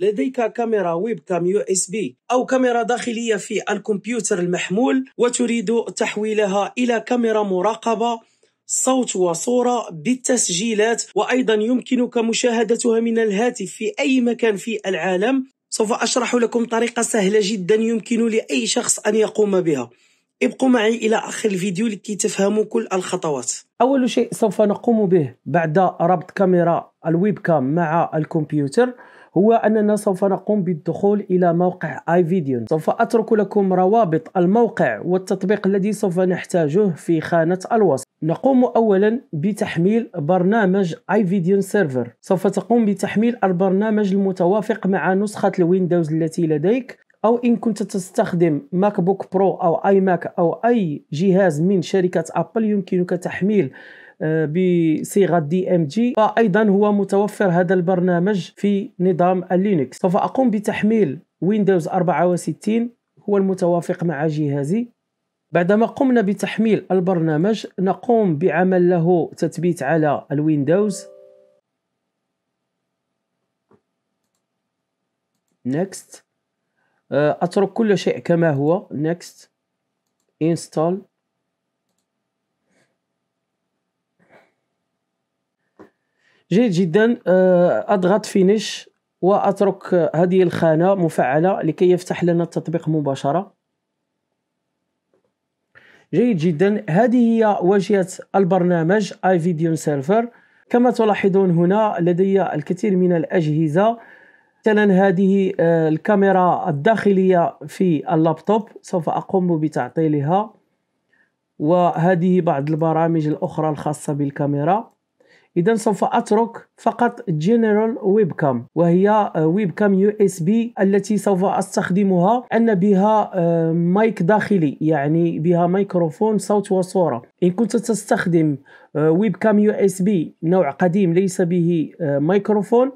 لديك كاميرا ويب كام يو اس بي أو كاميرا داخلية في الكمبيوتر المحمول وتريد تحويلها إلى كاميرا مراقبة صوت وصورة بالتسجيلات وأيضا يمكنك مشاهدتها من الهاتف في أي مكان في العالم سوف أشرح لكم طريقة سهلة جدا يمكن لأي شخص أن يقوم بها ابقوا معي إلى آخر الفيديو لكي تفهموا كل الخطوات أول شيء سوف نقوم به بعد ربط كاميرا الويب كام مع الكمبيوتر هو أننا سوف نقوم بالدخول إلى موقع اي فيديو سوف أترك لكم روابط الموقع والتطبيق الذي سوف نحتاجه في خانة الوصف نقوم أولا بتحميل برنامج اي فيديو سيرفر سوف تقوم بتحميل البرنامج المتوافق مع نسخة الويندوز التي لديك او ان كنت تستخدم ماك بوك برو او اي ماك او اي جهاز من شركه ابل يمكنك تحميل آه، بصيغه دي ام جي وايضا هو متوفر هذا البرنامج في نظام اللينكس سوف اقوم بتحميل ويندوز 64 هو المتوافق مع جهازي بعدما قمنا بتحميل البرنامج نقوم بعمل له تثبيت على الويندوز next آه، اترك كل شيء كما هو next install جيد جدا آه، اضغط فينيش واترك آه، هذه الخانه مفعله لكي يفتح لنا التطبيق مباشره جيد جدا هذه هي واجهه البرنامج اي فيديو سيرفر كما تلاحظون هنا لدي الكثير من الاجهزه مثلا هذه آه، الكاميرا الداخليه في اللابتوب سوف اقوم بتعطيلها وهذه بعض البرامج الاخرى الخاصه بالكاميرا إذا سوف أترك فقط جنرال ويب كام وهي ويب كام يو اس بي التي سوف أستخدمها أن بها آه، مايك داخلي يعني بها ميكروفون صوت وصورة إن كنت تستخدم ويب كام يو اس بي نوع قديم ليس به آه، ميكروفون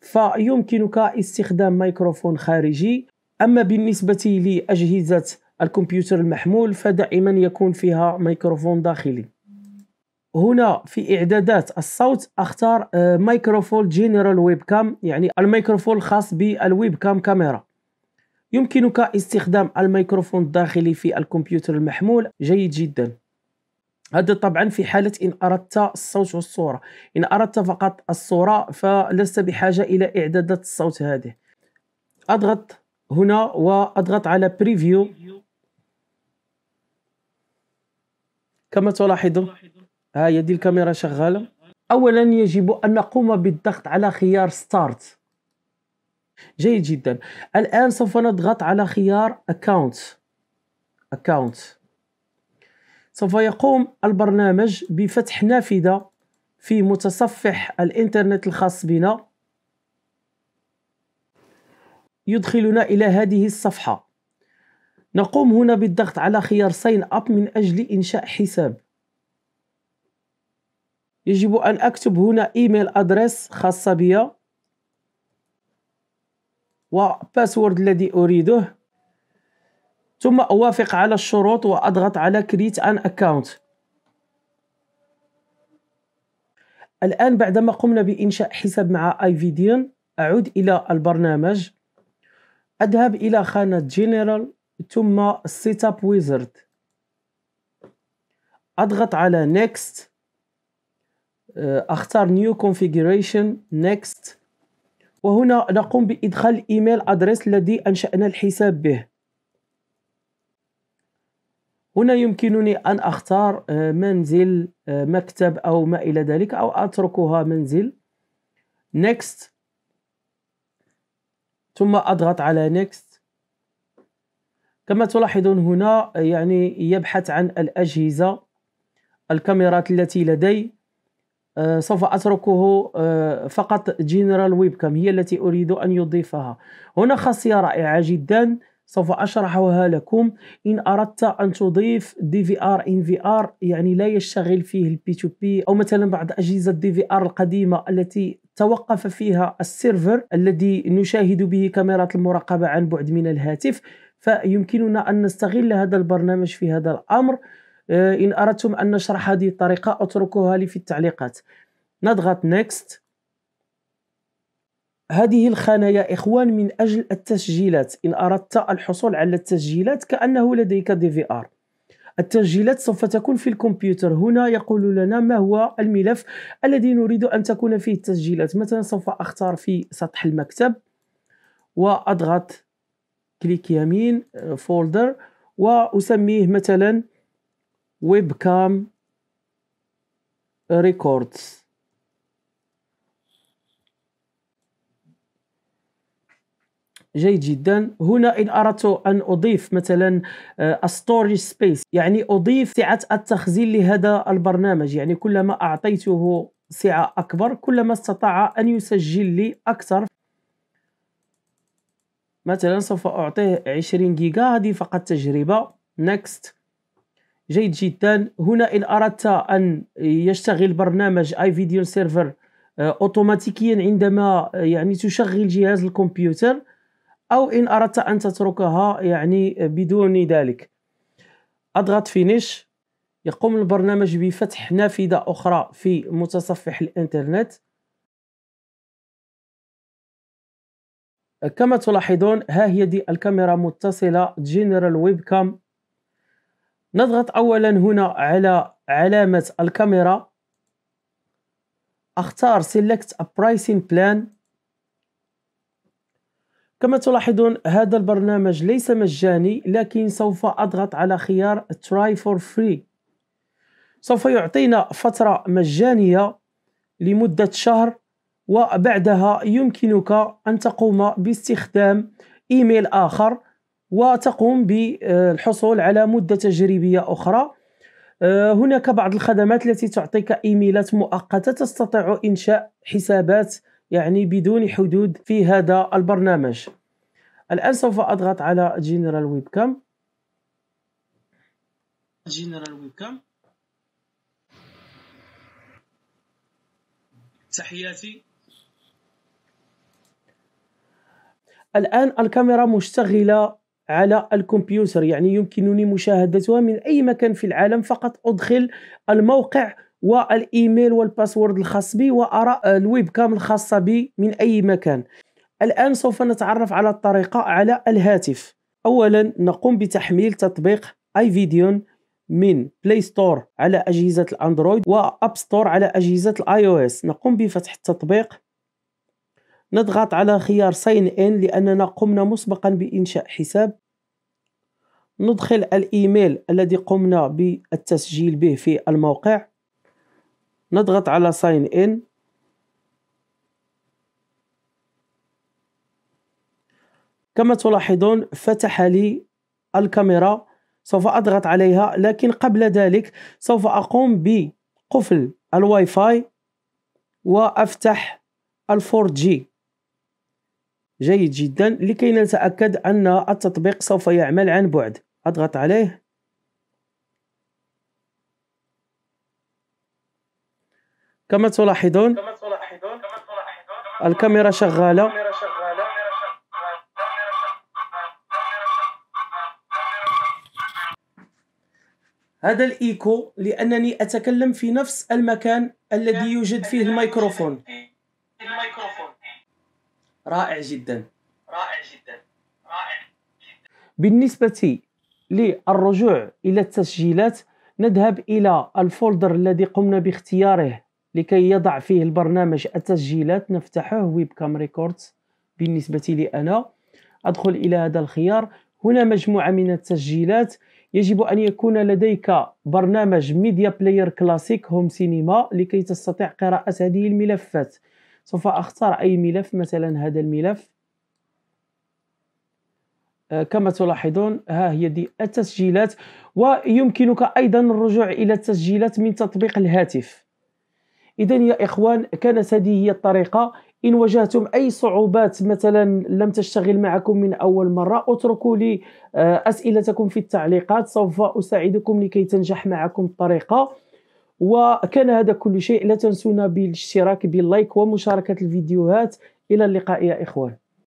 فيمكنك استخدام ميكروفون خارجي أما بالنسبة لأجهزة الكمبيوتر المحمول فدائما يكون فيها ميكروفون داخلي هنا في اعدادات الصوت اختار مايكروفون جنرال ويب كام يعني الميكروفون الخاص بالويب كام كاميرا يمكنك استخدام الميكروفون الداخلي في الكمبيوتر المحمول جيد جدا هذا طبعا في حالة إن أردت الصوت والصورة إن أردت فقط الصورة فلست بحاجة إلى إعدادات الصوت هذه أضغط هنا وأضغط على بريفيو كما تلاحظون ها هي دي الكاميرا شغالة أولا يجب أن نقوم بالضغط على خيار ستارت جيد جدا الآن سوف نضغط على خيار اكونت اكونت سوف يقوم البرنامج بفتح نافذة في متصفح الإنترنت الخاص بنا يدخلنا إلى هذه الصفحة نقوم هنا بالضغط على خيار ساين أب من أجل إنشاء حساب يجب أن أكتب هنا إيميل أدريس خاصة بي وباسورد الذي أريده ثم أوافق على الشروط وأضغط على كريت أن أكاونت الآن بعدما قمنا بإنشاء حساب مع اي فيديون أعود إلى البرنامج أذهب إلى خانة جنرال ثم سيت اب ويزرد أضغط على نيكست آه، اختار نيو كونفيجريشن نيكست وهنا نقوم بادخال الايميل ادريس الذي انشانا الحساب به هنا يمكنني ان اختار آه، منزل آه، مكتب او ما الى ذلك او اتركها منزل next ثم اضغط على next كما تلاحظون هنا يعني يبحث عن الاجهزه الكاميرات التي لدي آه، سوف أتركه آه، فقط جنرال ويبكم هي التي أريد أن يضيفها هنا خاصية رائعة جدا سوف أشرحها لكم إن أردت أن تضيف دي في آر إن في آر يعني لا يشتغل فيه البي تو بي أو مثلا بعض أجهزة دي في آر القديمة التي توقف فيها السيرفر الذي نشاهد به كاميرات المراقبة عن بعد من الهاتف فيمكننا أن نستغل هذا البرنامج في هذا الأمر آه، إن أردتم أن نشرح هذه الطريقة أتركوها لي في التعليقات نضغط نيكست هذه الخانة يا إخوان من أجل التسجيلات إن أردت الحصول على التسجيلات كأنه لديك دي في آر التسجيلات سوف تكون في الكمبيوتر هنا يقول لنا ما هو الملف الذي نريد أن تكون فيه التسجيلات مثلا سوف أختار في سطح المكتب وأضغط كليك يمين فولدر آه، وأسميه مثلا ويب كام ريكوردز جيد جدا هنا إن أردت أن أضيف مثلا ستوري آه، سبيس يعني أضيف سعة التخزين لهذا البرنامج يعني كلما أعطيته سعة أكبر كلما استطاع أن يسجل لي أكثر مثلا سوف أعطيه 20 جيجا هذه فقط تجربة نكست جيد جدا هنا إن أردت أن يشتغل برنامج اي فيديو سيرفر اوتوماتيكيا عندما آه، يعني تشغل جهاز الكمبيوتر او ان اردت ان تتركها يعني بدون ذلك اضغط فينيش يقوم البرنامج بفتح نافذة اخرى في متصفح الانترنت كما تلاحظون ها هي دي الكاميرا متصلة جنرال ويب كام نضغط أولا هنا على علامة الكاميرا أختار Select a Pricing Plan كما تلاحظون هذا البرنامج ليس مجاني لكن سوف أضغط على خيار Try for Free سوف يعطينا فترة مجانية لمدة شهر وبعدها يمكنك أن تقوم باستخدام إيميل آخر وتقوم بالحصول على مدة تجريبية أخرى آه، هناك بعض الخدمات التي تعطيك إيميلات مؤقتة تستطيع إنشاء حسابات يعني بدون حدود في هذا البرنامج الآن سوف أضغط على جنرال ويب كام جنرال ويب كام تحياتي الآن الكاميرا مشتغلة على الكمبيوتر يعني يمكنني مشاهدتها من أي مكان في العالم فقط أدخل الموقع والإيميل والباسورد الخاص بي وأرى الويب كام الخاصة بي من أي مكان الآن سوف نتعرف على الطريقة على الهاتف أولا نقوم بتحميل تطبيق اي فيديو من بلاي ستور على أجهزة الأندرويد وأب ستور على أجهزة الآي أو إس نقوم بفتح التطبيق نضغط على خيار ساين ان لأننا قمنا مسبقا بإنشاء حساب ندخل الإيميل الذي قمنا بالتسجيل به في الموقع نضغط على ساين ان كما تلاحظون فتح لي الكاميرا سوف أضغط عليها لكن قبل ذلك سوف أقوم بقفل الواي فاي وأفتح الفور جي جيد جدا لكي نتأكد أن التطبيق سوف يعمل عن بعد أضغط عليه كما تلاحظون الكاميرا شغالة هذا الإيكو لأنني أتكلم في نفس المكان الذي يوجد فيه الميكروفون رائع جدا رائع جدا رائع بالنسبة للرجوع إلى التسجيلات نذهب إلى الفولدر الذي قمنا باختياره لكي يضع فيه البرنامج التسجيلات نفتحه ويب كام ريكوردز بالنسبة لي أنا أدخل إلى هذا الخيار هنا مجموعة من التسجيلات يجب أن يكون لديك برنامج ميديا بلاير كلاسيك هوم سينما لكي تستطيع قراءة هذه الملفات سوف أختار أي ملف مثلا هذا الملف آه، كما تلاحظون ها هي دي التسجيلات ويمكنك أيضا الرجوع إلى التسجيلات من تطبيق الهاتف إذا يا إخوان كانت هذه هي الطريقة إن واجهتم أي صعوبات مثلا لم تشتغل معكم من أول مرة اتركوا لي آه، أسئلتكم في التعليقات سوف أساعدكم لكي تنجح معكم الطريقة وكان هذا كل شيء لا تنسونا بالاشتراك باللايك ومشاركة الفيديوهات إلى اللقاء يا إخوان